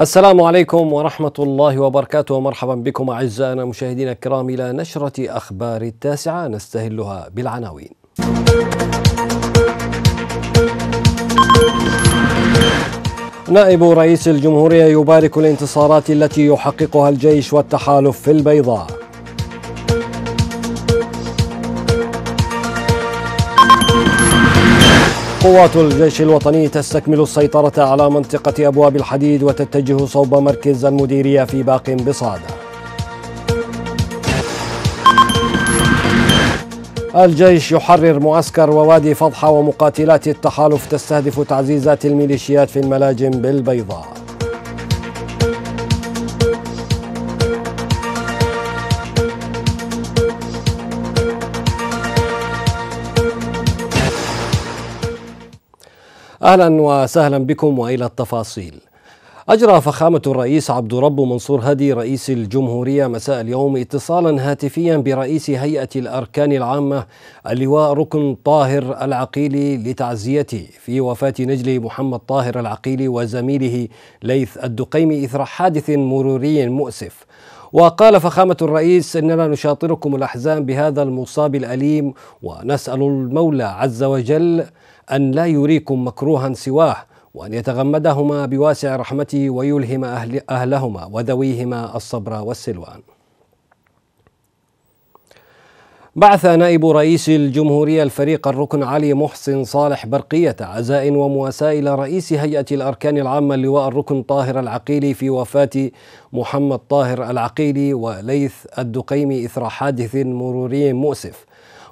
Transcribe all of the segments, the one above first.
السلام عليكم ورحمة الله وبركاته ومرحبا بكم أعزائنا مشاهدينا الكرام إلى نشرة أخبار التاسعة نستهلها بالعناوين نائب رئيس الجمهورية يبارك الانتصارات التي يحققها الجيش والتحالف في البيضاء قوات الجيش الوطني تستكمل السيطرة على منطقة أبواب الحديد وتتجه صوب مركز المديرية في باق بصادة الجيش يحرر معسكر ووادي فضحة ومقاتلات التحالف تستهدف تعزيزات الميليشيات في الملاجم بالبيضاء اهلا وسهلا بكم والى التفاصيل. أجرى فخامة الرئيس عبد رب منصور هادي رئيس الجمهورية مساء اليوم اتصالا هاتفيا برئيس هيئة الأركان العامة اللواء ركن طاهر العقيلي لتعزيته في وفاة نجله محمد طاهر العقيلي وزميله ليث الدقيمي إثر حادث مروري مؤسف وقال فخامة الرئيس إننا نشاطركم الأحزان بهذا المصاب الأليم ونسأل المولى عز وجل أن لا يريكم مكروها سواه وأن يتغمدهما بواسع رحمته ويلهم أهل أهلهما وذويهما الصبر والسلوان بعث نائب رئيس الجمهورية الفريق الركن علي محسن صالح برقية عزاء ومواساة إلى رئيس هيئة الأركان العامة اللواء الركن طاهر العقيلي في وفاة محمد طاهر العقيلي وليث الدقيمي إثر حادث مروري مؤسف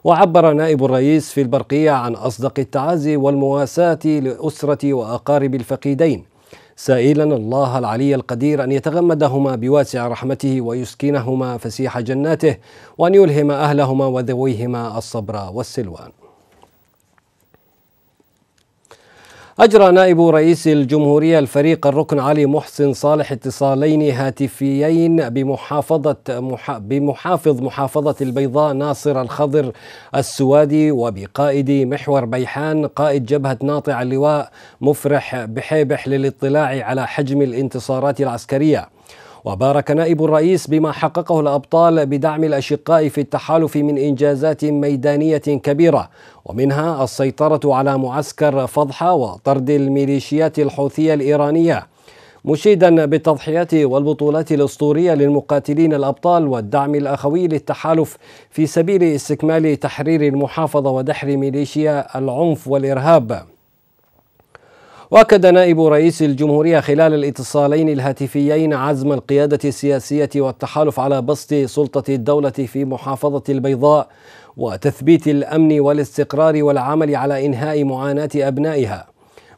وعبر نائب الرئيس في البرقية عن أصدق التعازي والمواساة لأسرة وأقارب الفقيدين سائلا الله العلي القدير ان يتغمدهما بواسع رحمته ويسكنهما فسيح جناته وان يلهم اهلهما وذويهما الصبر والسلوان أجرى نائب رئيس الجمهورية الفريق الركن علي محسن صالح اتصالين هاتفيين بمحافظة مح... بمحافظ محافظة البيضاء ناصر الخضر السوادي وبقائد محور بيحان قائد جبهة ناطع اللواء مفرح بحيبح للاطلاع على حجم الانتصارات العسكرية. وبارك نائب الرئيس بما حققه الأبطال بدعم الأشقاء في التحالف من إنجازات ميدانية كبيرة ومنها السيطرة على معسكر فضحة وطرد الميليشيات الحوثية الإيرانية مشيدا بالتضحيات والبطولات الاسطوريه للمقاتلين الابطال والدعم الاخوي للتحالف في سبيل استكمال تحرير المحافظه ودحر ميليشيا العنف والارهاب واكد نائب رئيس الجمهوريه خلال الاتصالين الهاتفيين عزم القياده السياسيه والتحالف على بسط سلطه الدوله في محافظه البيضاء وتثبيت الامن والاستقرار والعمل على انهاء معاناه ابنائها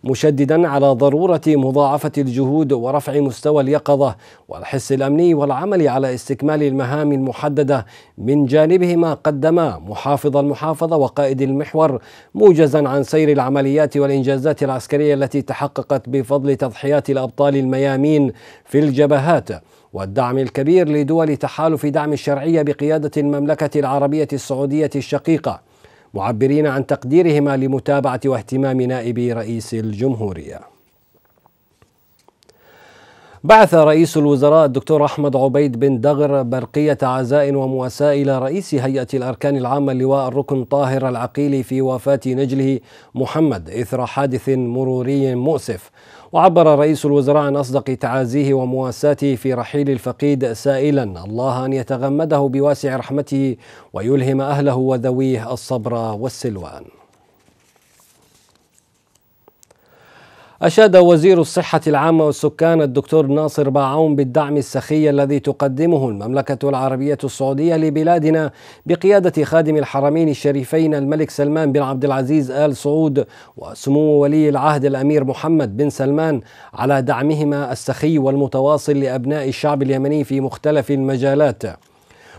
مشددا على ضروره مضاعفه الجهود ورفع مستوى اليقظه والحس الامني والعمل على استكمال المهام المحدده من جانبهما قدما محافظ المحافظه وقائد المحور موجزا عن سير العمليات والانجازات العسكريه التي تحققت بفضل تضحيات الابطال الميامين في الجبهات والدعم الكبير لدول تحالف دعم الشرعيه بقياده المملكه العربيه السعوديه الشقيقه معبرين عن تقديرهما لمتابعه واهتمام نائب رئيس الجمهوريه بعث رئيس الوزراء الدكتور أحمد عبيد بن دغر برقية عزاء ومواساة إلى رئيس هيئة الأركان العامة اللواء الركن طاهر العقيلي في وفاة نجله محمد إثر حادث مروري مؤسف وعبر رئيس الوزراء عن أصدق تعازيه ومواساته في رحيل الفقيد سائلا الله أن يتغمده بواسع رحمته ويلهم أهله وذويه الصبر والسلوان أشاد وزير الصحة العامة والسكان الدكتور ناصر باعون بالدعم السخي الذي تقدمه المملكة العربية السعودية لبلادنا بقيادة خادم الحرمين الشريفين الملك سلمان بن عبد العزيز آل سعود وسمو ولي العهد الأمير محمد بن سلمان على دعمهما السخي والمتواصل لأبناء الشعب اليمني في مختلف المجالات.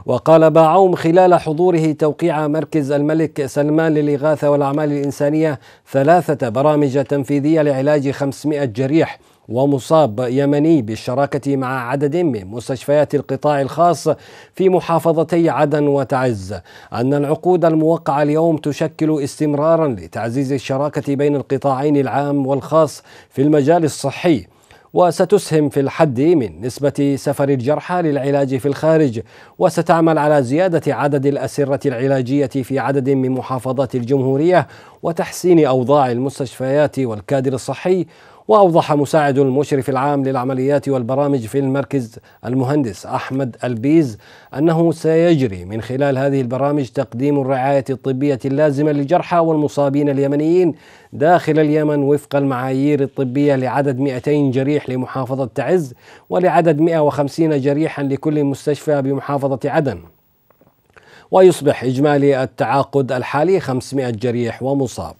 وقال باعوم خلال حضوره توقيع مركز الملك سلمان للإغاثة والأعمال الإنسانية ثلاثة برامج تنفيذية لعلاج 500 جريح ومصاب يمني بالشراكة مع عدد من مستشفيات القطاع الخاص في محافظتي عدن وتعز أن العقود الموقعة اليوم تشكل استمرارا لتعزيز الشراكة بين القطاعين العام والخاص في المجال الصحي وستسهم في الحد من نسبة سفر الجرحى للعلاج في الخارج وستعمل على زيادة عدد الأسرة العلاجية في عدد من محافظات الجمهورية وتحسين أوضاع المستشفيات والكادر الصحي وأوضح مساعد المشرف العام للعمليات والبرامج في المركز المهندس أحمد البيز أنه سيجري من خلال هذه البرامج تقديم الرعاية الطبية اللازمة للجرحى والمصابين اليمنيين داخل اليمن وفق المعايير الطبية لعدد 200 جريح لمحافظة تعز ولعدد 150 جريحا لكل مستشفى بمحافظة عدن ويصبح إجمالي التعاقد الحالي 500 جريح ومصاب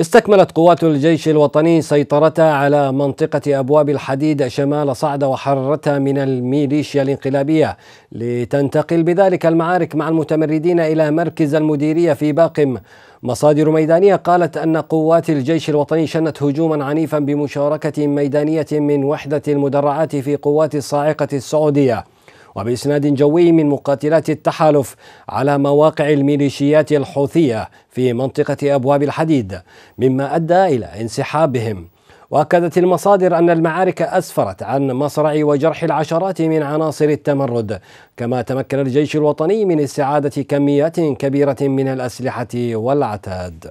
استكملت قوات الجيش الوطني سيطرتها على منطقة أبواب الحديد شمال صعدة وحررتها من الميليشيا الانقلابية لتنتقل بذلك المعارك مع المتمردين إلى مركز المديرية في باقم مصادر ميدانية قالت أن قوات الجيش الوطني شنت هجوما عنيفا بمشاركة ميدانية من وحدة المدرعات في قوات الصاعقة السعودية وبإسناد جوي من مقاتلات التحالف على مواقع الميليشيات الحوثية في منطقة أبواب الحديد مما أدى إلى انسحابهم واكدت المصادر ان المعارك اسفرت عن مصرع وجرح العشرات من عناصر التمرد كما تمكن الجيش الوطني من استعاده كميات كبيره من الاسلحه والعتاد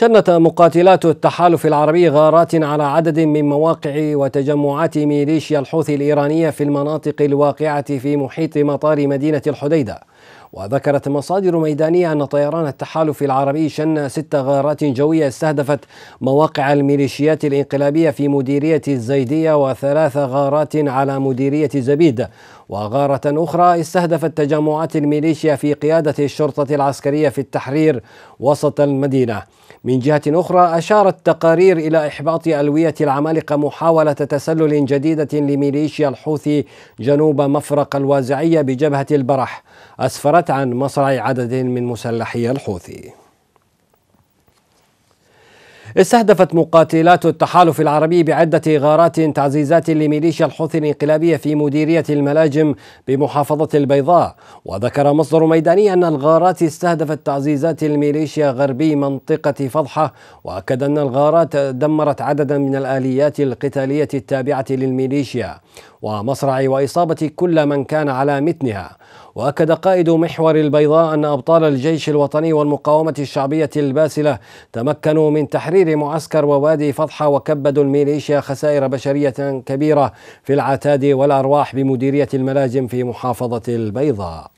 شنت مقاتلات التحالف العربي غارات على عدد من مواقع وتجمعات ميليشيا الحوثي الإيرانية في المناطق الواقعة في محيط مطار مدينة الحديدة وذكرت مصادر ميدانية أن طيران التحالف العربي شن ست غارات جوية استهدفت مواقع الميليشيات الإنقلابية في مديرية الزيدية وثلاث غارات على مديرية زبيد وغارة أخرى استهدفت تجمعات الميليشيا في قيادة الشرطة العسكرية في التحرير وسط المدينة من جهة أخرى أشارت تقارير إلى إحباط ألوية العمالقة محاولة تسلل جديدة لميليشيا الحوثي جنوب مفرق الوازعية بجبهة البرح أسفرت عن مصرع عدد من مسلحي الحوثي استهدفت مقاتلات التحالف العربي بعدة غارات تعزيزات لميليشيا الحوثي الانقلابية في مديرية الملاجم بمحافظة البيضاء وذكر مصدر ميداني أن الغارات استهدفت تعزيزات الميليشيا غربي منطقة فضحة وأكد أن الغارات دمرت عددا من الآليات القتالية التابعة للميليشيا ومصرع وإصابة كل من كان على متنها وأكد قائد محور البيضاء أن أبطال الجيش الوطني والمقاومة الشعبية الباسلة تمكنوا من تحرير معسكر ووادي فضحة وكبدوا الميليشيا خسائر بشرية كبيرة في العتاد والأرواح بمديرية الملاجم في محافظة البيضاء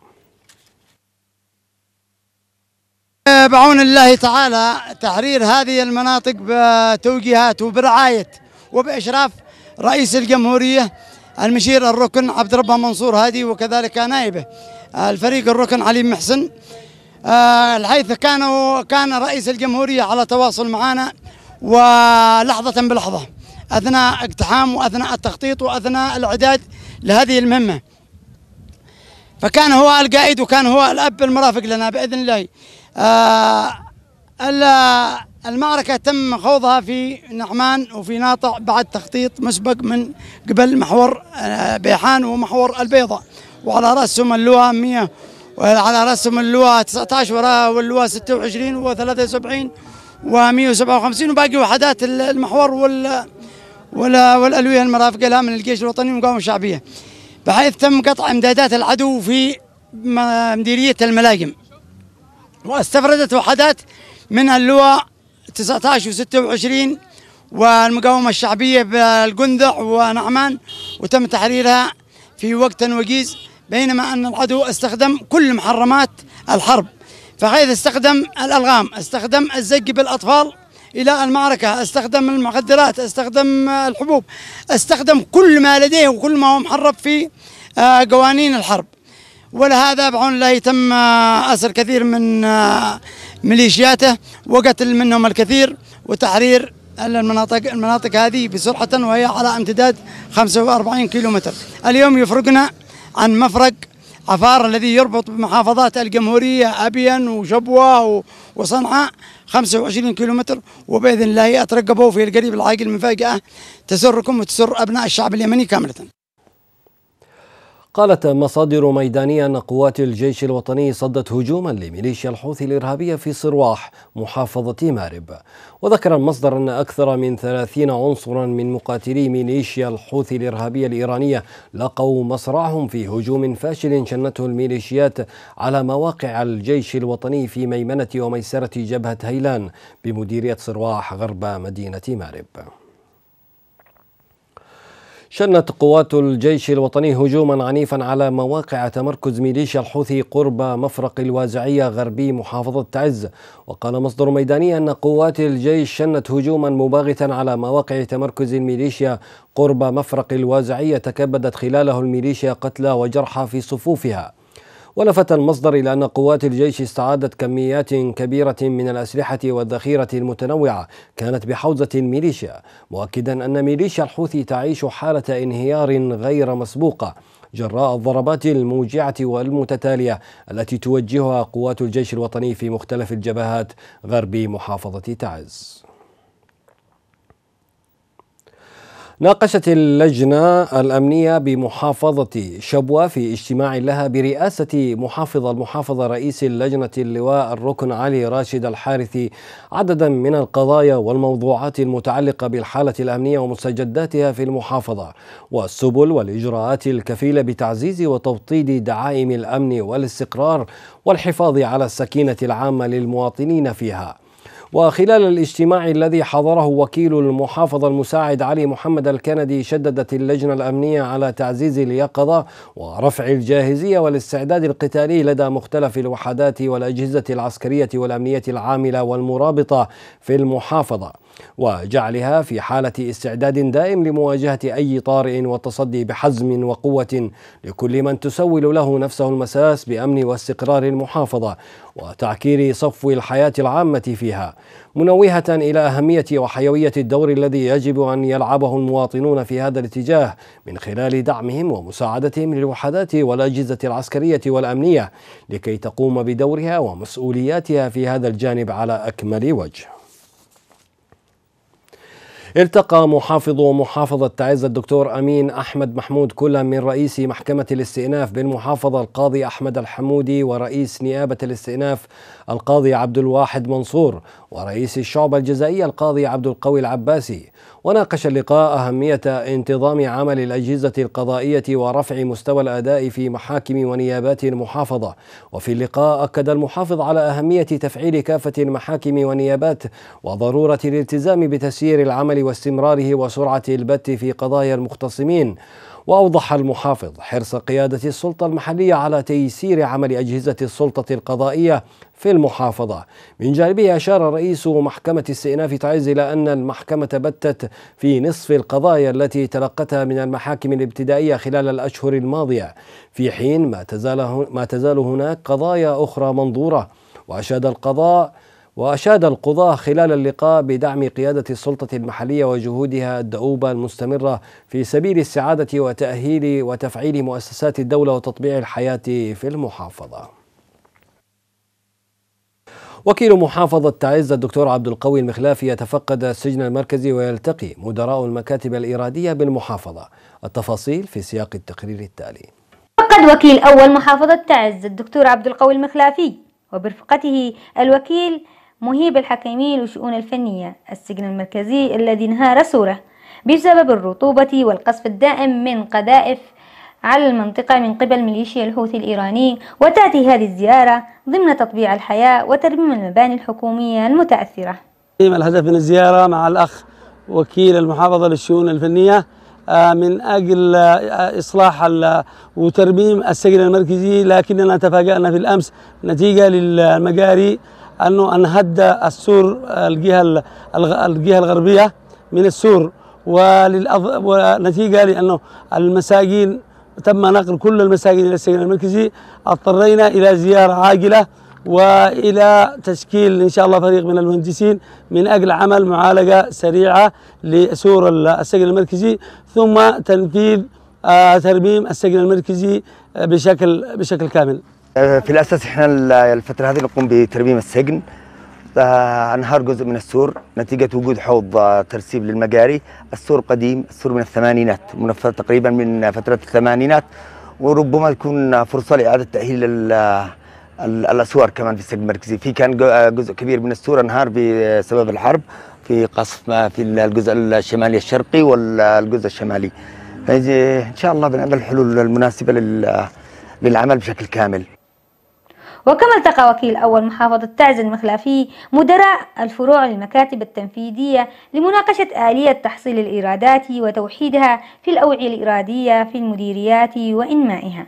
بعون الله تعالى تحرير هذه المناطق بتوجيهات وبرعاية وبإشراف رئيس الجمهورية المشير الركن عبد ربه منصور هادي وكذلك نائبه الفريق الركن علي محسن آه، حيث كانوا كان رئيس الجمهورية على تواصل معنا ولحظة بلحظة أثناء اقتحام وأثناء التخطيط وأثناء الإعداد لهذه المهمة فكان هو القائد وكان هو الأب المرافق لنا بإذن الله آه المعركة تم خوضها في نعمان وفي ناطع بعد تخطيط مسبق من قبل محور آه، بيحان ومحور البيضة وعلى رأسهم اللواء 100 وعلى رأسهم اللواء 19 وراء واللواء 26 و73 و157 وباقي وحدات المحور وال والألوية المرافقة لها من الجيش الوطني والمقاومة الشعبية بحيث تم قطع إمدادات العدو في مديرية الملاجم واستفردت وحدات من اللواء 19 و26 والمقاومة الشعبية بالقنذع ونعمان وتم تحريرها في وقت وجيز بينما أن العدو استخدم كل محرمات الحرب فحيث استخدم الألغام استخدم الزج بالأطفال إلى المعركة استخدم المخدرات استخدم الحبوب استخدم كل ما لديه وكل ما هو محرب في آه، قوانين الحرب ولهذا بعون الله تم أسر كثير من ميليشياته وقتل منهم الكثير وتحرير المناطق المناطق هذه بسرعة وهي على امتداد 45 كيلومتر اليوم يفرقنا عن مفرق عفار الذي يربط بمحافظات الجمهورية أبين وشبوة وصنعاء 25 كيلومتر وبإذن الله أترقبوا في القريب العاجل مفاجأة تسركم وتسر أبناء الشعب اليمني كاملة قالت مصادر ميدانية أن قوات الجيش الوطني صدت هجوما لميليشيا الحوثي الإرهابية في صرواح محافظة مارب وذكر المصدر أن أكثر من ثلاثين عنصرا من مقاتلي ميليشيا الحوثي الإرهابية الإيرانية لقوا مصرعهم في هجوم فاشل شنته الميليشيات على مواقع الجيش الوطني في ميمنة وميسرة جبهة هيلان بمديرية صرواح غرب مدينة مارب شنت قوات الجيش الوطني هجوما عنيفا على مواقع تمركز ميليشيا الحوثي قرب مفرق الوازعية غربي محافظة تعز وقال مصدر ميداني أن قوات الجيش شنت هجوما مباغتا على مواقع تمركز الميليشيا قرب مفرق الوازعية تكبدت خلاله الميليشيا قتلى وجرحى في صفوفها ولفت المصدر إلى أن قوات الجيش استعادت كميات كبيرة من الأسلحة والذخيرة المتنوعة كانت بحوزة الميليشيا مؤكدا أن ميليشيا الحوثي تعيش حالة انهيار غير مسبوقة جراء الضربات الموجعة والمتتالية التي توجهها قوات الجيش الوطني في مختلف الجبهات غرب محافظة تعز ناقشت اللجنة الأمنية بمحافظة شبوة في اجتماع لها برئاسة محافظ المحافظة رئيس اللجنة اللواء الركن علي راشد الحارثي عددا من القضايا والموضوعات المتعلقة بالحالة الأمنية ومستجداتها في المحافظة والسبل والإجراءات الكفيلة بتعزيز وتوطيد دعائم الأمن والاستقرار والحفاظ على السكينة العامة للمواطنين فيها وخلال الاجتماع الذي حضره وكيل المحافظ المساعد علي محمد الكندي شددت اللجنة الأمنية على تعزيز اليقظة ورفع الجاهزية والاستعداد القتالي لدى مختلف الوحدات والأجهزة العسكرية والأمنية العاملة والمرابطة في المحافظة وجعلها في حالة استعداد دائم لمواجهة أي طارئ والتصدي بحزم وقوة لكل من تسول له نفسه المساس بأمن واستقرار المحافظة وتعكير صفو الحياة العامة فيها منوهة إلى أهمية وحيوية الدور الذي يجب أن يلعبه المواطنون في هذا الاتجاه من خلال دعمهم ومساعدتهم للوحدات والأجهزة العسكرية والأمنية لكي تقوم بدورها ومسؤولياتها في هذا الجانب على أكمل وجه التقى محافظ محافظة تعز الدكتور أمين أحمد محمود كلا من رئيس محكمة الاستئناف بالمحافظة القاضي أحمد الحمودي ورئيس نيابة الاستئناف القاضي عبد الواحد منصور ورئيس الشعبة الجزائية القاضي عبد القوي العباسي وناقش اللقاء أهمية انتظام عمل الأجهزة القضائية ورفع مستوى الأداء في محاكم ونيابات المحافظة وفي اللقاء أكد المحافظ على أهمية تفعيل كافة المحاكم والنيابات وضرورة الالتزام بتسيير العمل واستمراره وسرعة البت في قضايا المختصمين وأوضح المحافظ حرص قيادة السلطة المحلية على تيسير عمل أجهزة السلطة القضائية في المحافظة من جانبه أشار رئيس محكمة استئناف تعز إلى أن المحكمة بتت في نصف القضايا التي تلقتها من المحاكم الابتدائية خلال الأشهر الماضية في حين ما تزال, ما تزال هناك قضايا أخرى منظورة وأشاد القضاء وأشاد القضاة خلال اللقاء بدعم قيادة السلطة المحلية وجهودها الدؤوبة المستمرة في سبيل السعادة وتأهيل وتفعيل مؤسسات الدولة وتطبيع الحياة في المحافظة. وكيل محافظة تعز الدكتور عبد القوي المخلافي يتفقد السجن المركزي ويلتقي مدراء المكاتب الإرادية بالمحافظة التفاصيل في سياق التقرير التالي فقد وكيل أول محافظة تعز الدكتور عبد القوي المخلافي وبرفقته الوكيل مهيب الحكيمي للشؤون الفنية السجن المركزي الذي انهار سوره بسبب الرطوبة والقصف الدائم من قذائف على المنطقة من قبل ميليشيا الحوثي الإيراني وتأتي هذه الزيارة ضمن تطبيع الحياة وترميم المباني الحكومية المتأثرة الهدف من الزيارة مع الأخ وكيل المحافظة للشؤون الفنية آه، من أجل آه، إصلاح وترميم السجن المركزي لكننا تفاجأنا في الأمس نتيجة للمجاري انه انهد السور الجهه الجهه الغربيه من السور وللأض... ونتيجه لانه المساجين تم نقل كل المساجين الى السجن المركزي اضطرينا الى زياره عاجله والى تشكيل ان شاء الله فريق من المهندسين من اجل عمل معالجه سريعه لسور السجن المركزي ثم تنفيذ آه، ترميم السجن المركزي آه، بشكل بشكل كامل آه، في الاساس احنا الفتره هذه نقوم بترميم السجن انهار آه، جزء من السور نتيجه وجود حوض آه، ترسيب للمجاري السور قديم السور من الثمانينات منفذ تقريبا من فتره الثمانينات وربما تكون فرصه لاعاده تاهيل الاسوار كمان في السجن المركزي في كان جزء كبير من السور انهار بسبب الحرب في قصف ما في الجزء الشمالي الشرقي والجزء الشمالي ان شاء الله بنعمل الحلول المناسبه للعمل بشكل كامل وكما التقى وكيل أول محافظة تعز المخلافي مدراء الفروع للمكاتب التنفيذية لمناقشة آلية تحصيل الإيرادات وتوحيدها في الأوعية الإيرادية في المديريات وإنمائها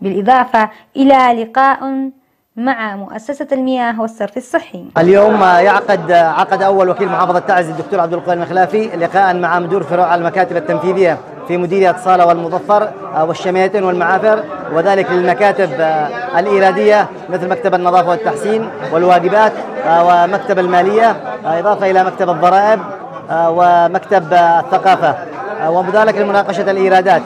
بالإضافة إلى لقاء مع مؤسسة المياه والصرف الصحي اليوم يعقد عقد أول وكيل محافظة تعز الدكتور عبد القادر المخلافي لقاء مع مدير فروع المكاتب التنفيذية في مديرية صالة والمظفر والشميتن والمعافر وذلك للمكاتب آه، الإيرادية مثل مكتب النظافة والتحسين والواجبات آه، ومكتب المالية آه، إضافة إلى مكتب الضرائب ومكتب الثقافة وبذلك لمناقشة الإيرادات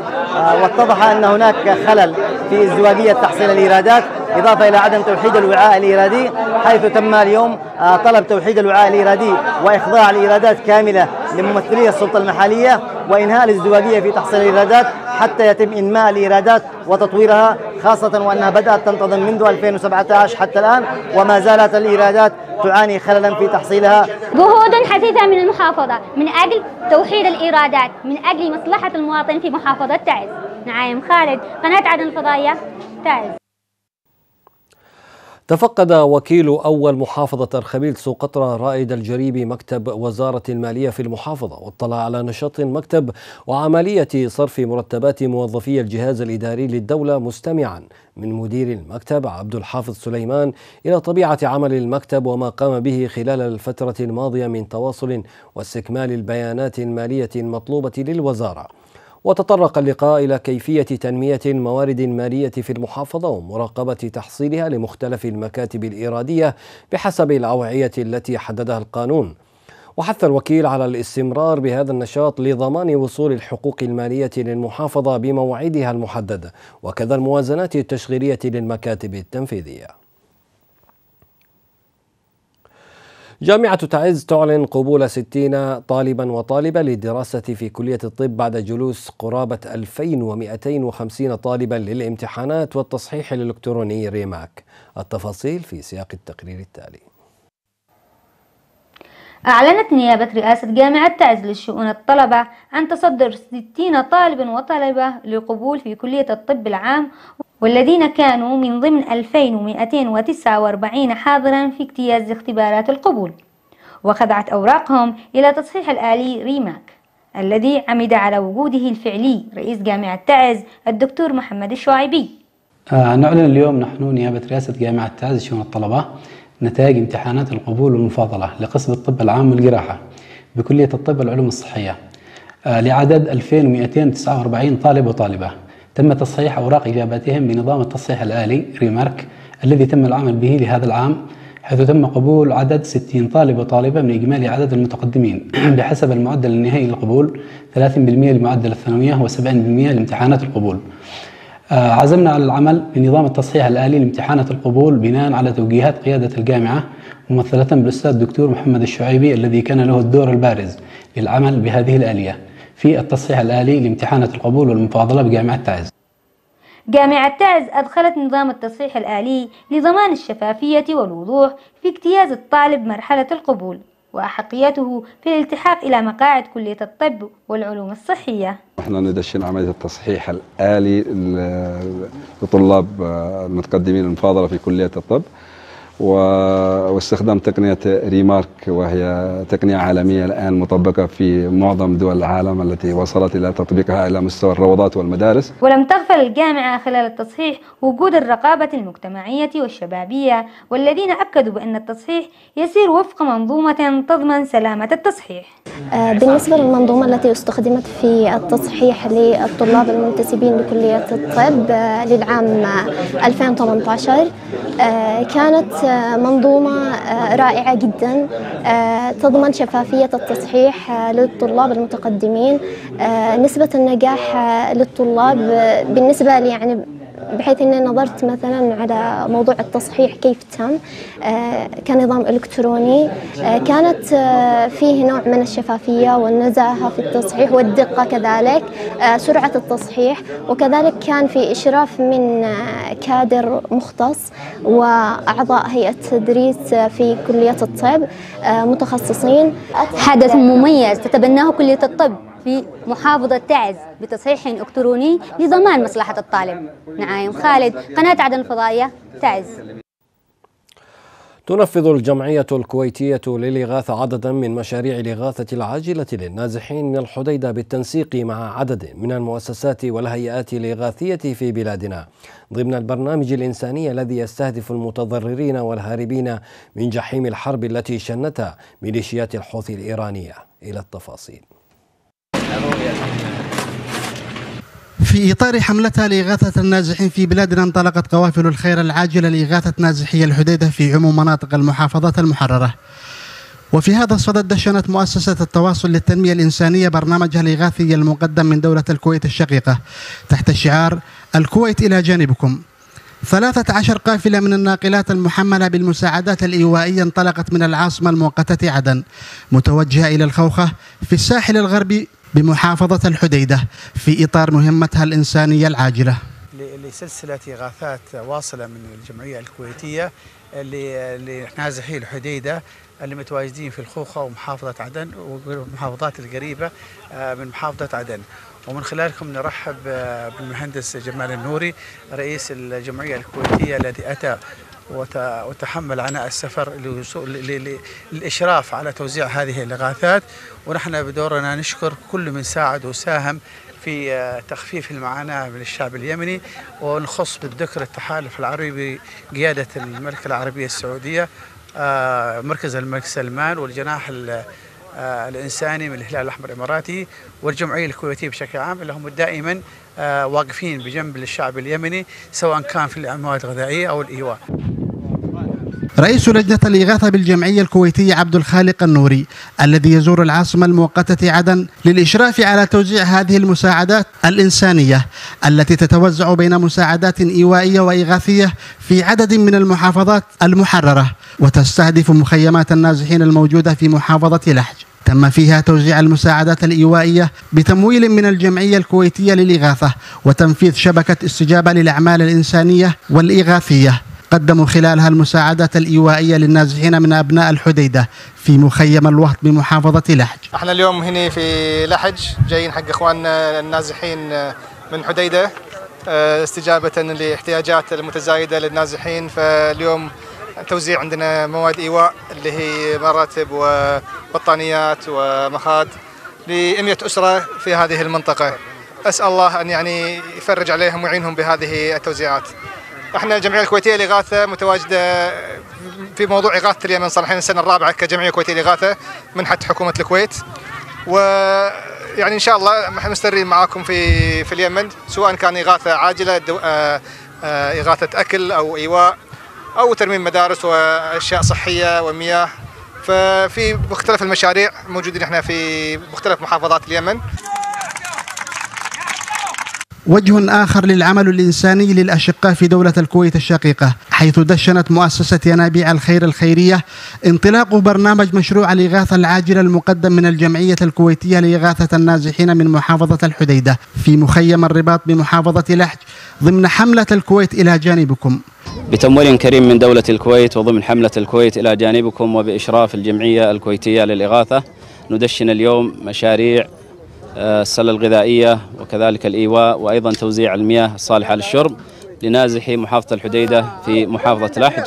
واتضح أن هناك خلل في ازدواجية تحصيل الإيرادات إضافة إلى عدم توحيد الوعاء الإيرادي حيث تم اليوم طلب توحيد الوعاء الإيرادي وإخضاع الإيرادات كاملة لممثلي السلطة المحلية وإنهاء الازدواجية في تحصيل الإيرادات حتى يتم إنماء الإيرادات وتطويرها خاصة وأنها بدأت تنتظم منذ 2017 حتى الآن وما زالت الإيرادات تعاني خللا في تحصيلها جهود حثيثة من المحافظة من أجل توحيد الإيرادات من أجل مصلحة المواطن في محافظة تعز نعيم خالد قناة عدن الفضائية تعز تفقد وكيل أول محافظة أرخبيل سوقطرة رائد الجريبي مكتب وزارة المالية في المحافظة واطلع على نشاط المكتب وعملية صرف مرتبات موظفي الجهاز الإداري للدولة مستمعا من مدير المكتب عبد الحافظ سليمان إلى طبيعة عمل المكتب وما قام به خلال الفترة الماضية من تواصل واستكمال البيانات المالية المطلوبة للوزارة وتطرق اللقاء إلى كيفية تنمية الموارد المالية في المحافظة ومراقبة تحصيلها لمختلف المكاتب الإيرادية بحسب الأوعية التي حددها القانون وحث الوكيل على الاستمرار بهذا النشاط لضمان وصول الحقوق المالية للمحافظة بموعدها المحدد وكذا الموازنات التشغيلية للمكاتب التنفيذية جامعة تعز تعلن قبول 60 طالبا وطالبة للدراسة في كلية الطب بعد جلوس قرابة 2250 طالبا للامتحانات والتصحيح الإلكتروني ريماك التفاصيل في سياق التقرير التالي أعلنت نيابة رئاسة جامعة تعز للشؤون الطلبة عن تصدر 60 طالب وطالبة لقبول في كلية الطب العام والذين كانوا من ضمن 2249 حاضرا في اجتياز اختبارات القبول وخضعت أوراقهم إلى تصحيح الآلي ريماك الذي عمد على وجوده الفعلي رئيس جامعة تعز الدكتور محمد الشعيبي آه نعلن اليوم نحن نيابة رئاسة جامعة تعز شؤون الطلبة نتائج امتحانات القبول والمفاضلة لقسم الطب العام والجراحة بكلية الطب والعلوم الصحية آه لعدد 2249 طالب وطالبة تم تصحيح أوراق إجاباتهم بنظام التصحيح الآلي ريمارك الذي تم العمل به لهذا العام حيث تم قبول عدد 60 طالب وطالبة من إجمالي عدد المتقدمين بحسب المعدل النهائي للقبول 30% لمعدل الثانوية و70% لامتحانات القبول آه، عزمنا على العمل بنظام التصحيح الآلي لامتحانات القبول بناء على توجيهات قيادة الجامعة ممثلة بالأستاذ الدكتور محمد الشعيبي الذي كان له الدور البارز للعمل بهذه الآلية في التصحيح الآلي لامتحانات القبول والمفاضلة بجامعة تعز جامعة تعز أدخلت نظام التصحيح الآلي لضمان الشفافية والوضوح في اجتياز الطالب مرحلة القبول وأحقيته في الالتحاق إلى مقاعد كلية الطب والعلوم الصحية احنا ندشن عملية التصحيح الآلي لطلاب المتقدمين المفاضلة في كلية الطب واستخدام تقنية ريمارك وهي تقنية عالمية الآن مطبقة في معظم دول العالم التي وصلت إلى تطبيقها إلى مستوى الروضات والمدارس ولم تغفل الجامعة خلال التصحيح وجود الرقابة المجتمعية والشبابية والذين أكدوا بأن التصحيح يسير وفق منظومة تضمن سلامة التصحيح آه، بالنسبة للمنظومة التي استخدمت في التصحيح للطلاب المنتسبين لكلية الطب آه، للعام 2018 آه، كانت منظومة آه، رائعة جدا آه، تضمن شفافية التصحيح آه، للطلاب المتقدمين نسبة النجاح للطلاب بالنسبة يعني بحيث اني نظرت مثلا على موضوع التصحيح كيف تم آه، كنظام الكتروني آه، كانت آه، فيه نوع من الشفافيه والنزاهه في التصحيح والدقه كذلك سرعه التصحيح وكذلك كان في اشراف من كادر مختص واعضاء هيئه تدريس في كليه الطب متخصصين حدث مميز تتبناه كليه الطب في محافظة تعز بتصحيح إلكتروني لضمان مصلحة الطالب نعيم خالد قناة عدن الفضائية تعز تنفذ الجمعية الكويتية للإغاثة عددا من مشاريع الإغاثة العاجلة للنازحين من الحديدة بالتنسيق مع عدد من المؤسسات والهيئات الإغاثية في بلادنا ضمن البرنامج الإنساني الذي يستهدف المتضررين والهاربين من جحيم الحرب التي شنتها ميليشيات الحوثي الإيرانية إلى التفاصيل في إطار حملتها لإغاثة النازحين في بلادنا انطلقت قوافل الخير العاجلة لإغاثة نازحي الحديدة في عموم مناطق المحافظات المحررة وفي هذا الصدد دشنت مؤسسة التواصل للتنمية الإنسانية برنامجها الإغاثي المقدم من دولة الكويت الشقيقة تحت شعار الكويت إلى جانبكم ثلاثة عشر قافلة من الناقلات المحملة بالمساعدات الإيوائية انطلقت من العاصمة المؤقتة عدن متوجهة إلى الخوخة في الساحل الغربي بمحافظة الحديدة في إطار مهمتها الإنسانية العاجلة لسلسلة إغاثات واصلة من الجمعية الكويتية لنازحي الحديدة اللي متواجدين في الخوخة ومحافظة عدن والمحافظات القريبة آه، من محافظة عدن ومن خلالكم نرحب آه، بالمهندس جمال النوري رئيس الجمعية الكويتية الذي أتى وتحمل عناء السفر للإشراف على توزيع هذه الإغاثات ونحن بدورنا نشكر كل من ساعد وساهم في آه، تخفيف المعاناة من الشعب اليمني ونخص بالذكر التحالف العربي قيادة المملكة العربية السعودية آه، مركز الملك سلمان والجناح آه، الإنساني من الهلال الأحمر الإماراتي والجمعية الكويتية بشكل عام اللي هم دائما واقفين بجنب الشعب اليمني سواء كان في الأموات الغذائية أو الإيواء رئيس لجنة الإغاثة بالجمعية الكويتية عبد الخالق النوري الذي يزور العاصمة المؤقتة عدن للإشراف على توزيع هذه المساعدات الإنسانية التي تتوزع بين مساعدات إيوائية وإغاثية في عدد من المحافظات المحررة وتستهدف مخيمات النازحين الموجودة في محافظة لحج تم فيها توزيع المساعدات الإيوائية بتمويل من الجمعية الكويتية للإغاثة وتنفيذ شبكة استجابة للأعمال الإنسانية والإغاثية قدموا خلالها المساعدات الإيوائية للنازحين من أبناء الحديدة في مخيم الوهط بمحافظة لحج احنا اليوم هنا في لحج جايين حق إخواننا النازحين من حديدة آه، استجابة لاحتياجات المتزايدة للنازحين فاليوم توزيع عندنا مواد إيواء اللي هي مراتب وبطانيات ومخاد ل 100 أسرة في هذه المنطقة أسأل الله أن يعني يفرج عليهم ويعينهم بهذه التوزيعات احنا الجمعيه الكويتيه للاغاثه متواجده في موضوع اغاثه اليمن صار الحين السنه الرابعه كجمعيه كويتيه للاغاثه منحه حكومه الكويت و يعني ان شاء الله احنا مستمرين معاكم في في اليمن سواء كان اغاثه عاجله آه، آه، اغاثه اكل او ايواء او ترميم مدارس واشياء صحيه ومياه ففي مختلف المشاريع موجودين احنا في مختلف محافظات اليمن وجه آخر للعمل الإنساني للأشقاء في دولة الكويت الشقيقة حيث دشنت مؤسسة ينابيع الخير الخيرية انطلاق برنامج مشروع الإغاثة العاجلة المقدم من الجمعية الكويتية لإغاثة النازحين من محافظة الحديدة في مخيم الرباط بمحافظة لحج ضمن حملة الكويت إلى جانبكم بتمويل كريم من دولة الكويت وضمن حملة الكويت إلى جانبكم وبإشراف الجمعية الكويتية للإغاثة ندشن اليوم مشاريع آه، السله الغذائيه وكذلك الايواء وايضا توزيع المياه الصالحه للشرب لنازحي محافظه الحديده في محافظه لحج.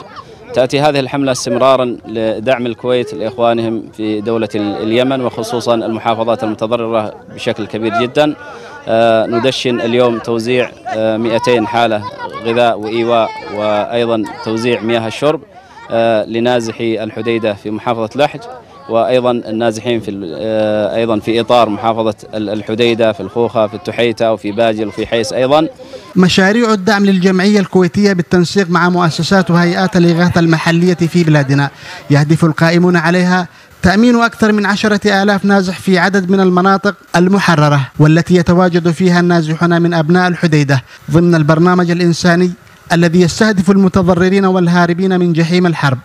تأتي هذه الحملة استمرارا لدعم الكويت لإخوانهم في دولة اليمن وخصوصا المحافظات المتضررة بشكل كبير جدا آه، ندشن اليوم توزيع 200 آه، حالة غذاء وإيواء وأيضا توزيع مياه الشرب لنازحي الحديدة في محافظة لحج وايضا النازحين في آه، ايضا في اطار محافظه الحديده في الخوخه في التحيته وفي باجل وفي حيس ايضا مشاريع الدعم للجمعيه الكويتيه بالتنسيق مع مؤسسات وهيئات الاغاثه المحليه في بلادنا يهدف القائمون عليها تأمين أكثر من عشرة آلاف نازح في عدد من المناطق المحررة والتي يتواجد فيها النازحون من أبناء الحديدة ضمن البرنامج الإنساني الذي يستهدف المتضررين والهاربين من جحيم الحرب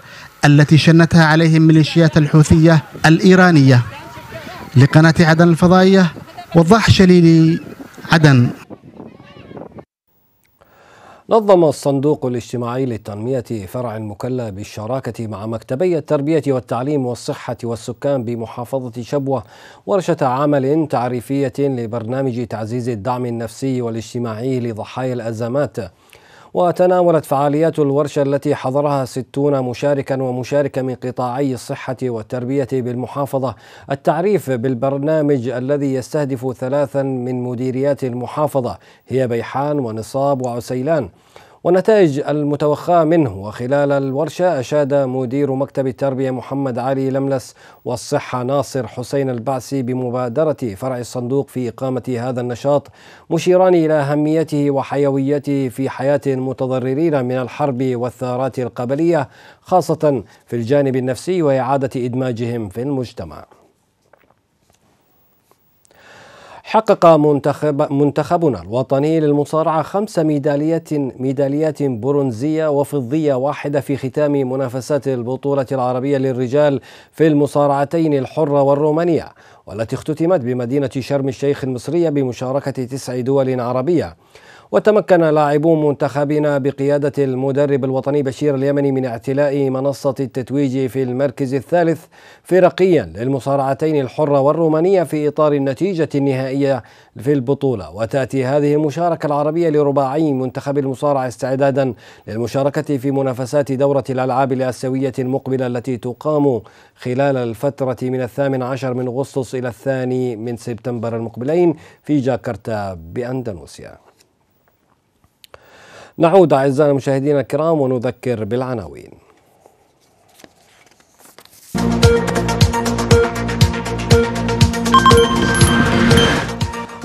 التي شنتها عليهم ميليشيات الحوثية الإيرانية لقناة عدن الفضائية وضاح شليلي عدن نظم الصندوق الاجتماعي للتنمية فرع المكلا بالشراكة مع مكتبي التربية والتعليم والصحة والسكان بمحافظة شبوة ورشة عمل تعريفية لبرنامج تعزيز الدعم النفسي والاجتماعي لضحايا الأزمات وتناولت فعاليات الورشة التي حضرها ستون مشاركا ومشاركة من قطاعي الصحة والتربية بالمحافظة التعريف بالبرنامج الذي يستهدف ثلاثا من مديريات المحافظة هي بيحان ونصاب وعسيلان والنتائج المتوخاة منه وخلال الورشة أشاد مدير مكتب التربية محمد علي لملس والصحة ناصر حسين البعسي بمبادرة فرع الصندوق في إقامة هذا النشاط مشيران إلى أهميته وحيويته في حياة المتضررين من الحرب والثارات القبلية خاصة في الجانب النفسي وإعادة إدماجهم في المجتمع حقق منتخب منتخبنا الوطني للمصارعة خمس ميداليات ميداليات برونزية وفضية واحدة في ختام منافسات البطولة العربية للرجال في المصارعتين الحرة والرومانية والتي اختتمت بمدينة شرم الشيخ المصرية بمشاركة تسع دول عربية وتمكن لاعبو منتخبنا بقيادة المدرب الوطني بشير اليمني من اعتلاء منصة التتويج في المركز الثالث فرقيا للمصارعتين الحرة والرومانية في إطار النتيجة النهائية في البطولة وتأتي هذه المشاركة العربية لرباعي منتخب المصارعة استعدادا للمشاركة في منافسات دورة الألعاب الآسيوية المقبلة التي تقام خلال الفترة من الثامن عشر من أغسطس إلى الثاني من سبتمبر المقبلين في جاكرتا بأندونيسيا نعود أعزائنا المشاهدين الكرام ونذكر بالعناوين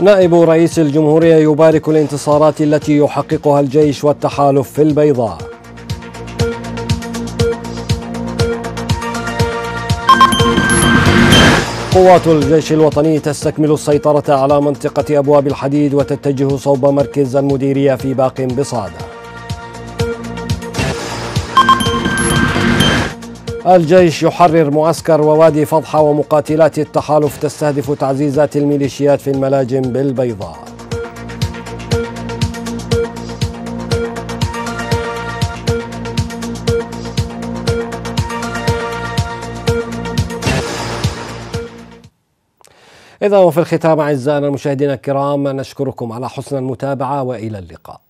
نائب رئيس الجمهورية يبارك الانتصارات التي يحققها الجيش والتحالف في البيضاء قوات الجيش الوطني تستكمل السيطرة على منطقة أبواب الحديد وتتجه صوب مركز المديرية في باق بصادة الجيش يحرر معسكر ووادي فضحة ومقاتلات التحالف تستهدف تعزيزات الميليشيات في الملاجم بالبيضاء إذا وفي الختام أعزائنا المشاهدين الكرام نشكركم على حسن المتابعة وإلى اللقاء